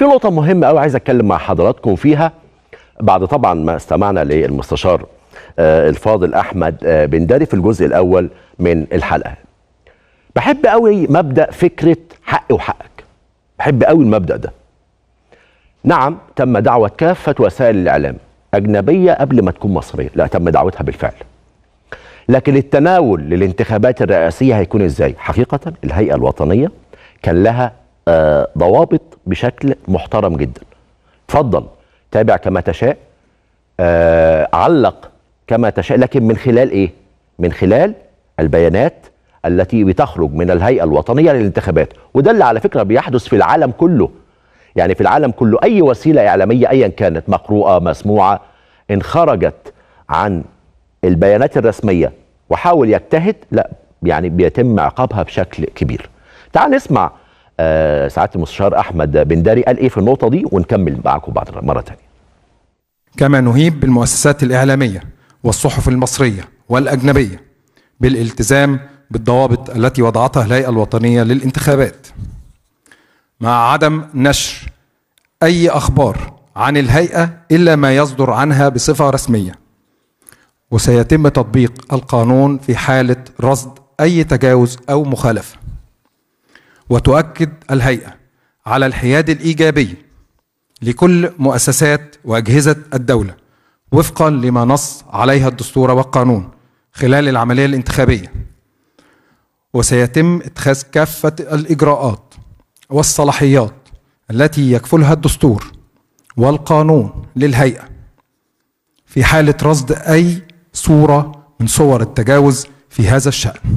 في نقطه مهمه قوي عايز اتكلم مع حضراتكم فيها بعد طبعا ما استمعنا للمستشار آه، الفاضل احمد آه، بن داري في الجزء الاول من الحلقه بحب قوي مبدا فكره حق وحقك بحب قوي المبدا ده نعم تم دعوه كافه وسائل الاعلام اجنبيه قبل ما تكون مصريه لا تم دعوتها بالفعل لكن التناول للانتخابات الرئاسيه هيكون ازاي حقيقه الهيئه الوطنيه كان لها ضوابط بشكل محترم جدا اتفضل تابع كما تشاء آه، علق كما تشاء لكن من خلال ايه من خلال البيانات التي بتخرج من الهيئه الوطنيه للانتخابات وده اللي على فكره بيحدث في العالم كله يعني في العالم كله اي وسيله اعلاميه ايا كانت مقروءه مسموعه ان خرجت عن البيانات الرسميه وحاول يجتهد لا يعني بيتم عقابها بشكل كبير تعال نسمع آه، سعاده المستشار احمد بنداري قال ايه في النقطه دي ونكمل معاكم بعد مره ثانيه. كما نهيب بالمؤسسات الاعلاميه والصحف المصريه والاجنبيه بالالتزام بالضوابط التي وضعتها الهيئه الوطنيه للانتخابات. مع عدم نشر اي اخبار عن الهيئه الا ما يصدر عنها بصفه رسميه. وسيتم تطبيق القانون في حاله رصد اي تجاوز او مخالفه. وتؤكد الهيئة على الحياد الإيجابي لكل مؤسسات وأجهزة الدولة وفقا لما نص عليها الدستور والقانون خلال العملية الانتخابية وسيتم اتخاذ كافة الإجراءات والصلاحيات التي يكفلها الدستور والقانون للهيئة في حالة رصد أي صورة من صور التجاوز في هذا الشأن